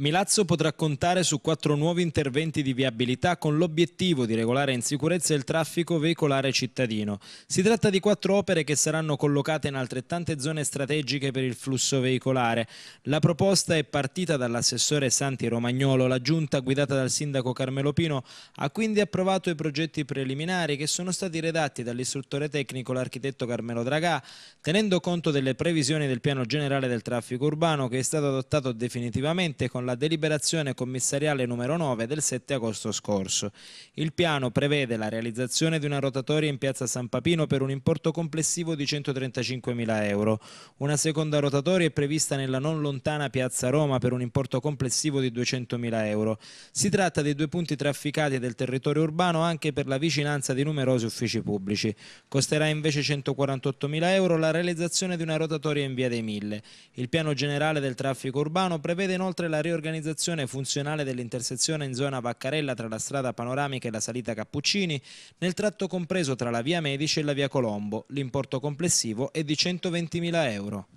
Milazzo potrà contare su quattro nuovi interventi di viabilità con l'obiettivo di regolare in sicurezza il traffico veicolare cittadino. Si tratta di quattro opere che saranno collocate in altrettante zone strategiche per il flusso veicolare. La proposta è partita dall'assessore Santi Romagnolo. La giunta guidata dal sindaco Carmelo Pino ha quindi approvato i progetti preliminari che sono stati redatti dall'istruttore tecnico l'architetto Carmelo Dragà, tenendo conto delle previsioni del piano generale del traffico urbano che è stato adottato definitivamente con la la deliberazione commissariale numero 9 del 7 agosto scorso. Il piano prevede la realizzazione di una rotatoria in piazza San Papino per un importo complessivo di 135.000 euro. Una seconda rotatoria è prevista nella non lontana piazza Roma per un importo complessivo di 200.000 euro. Si tratta dei due punti trafficati del territorio urbano anche per la vicinanza di numerosi uffici pubblici. Costerà invece 148.000 euro la realizzazione di una rotatoria in via dei Mille. Il piano generale del traffico urbano prevede inoltre la riorganizzazione riorganizzazione funzionale dell'intersezione in zona Vaccarella tra la strada panoramica e la salita Cappuccini nel tratto compreso tra la via Medici e la via Colombo. L'importo complessivo è di 120.000 euro.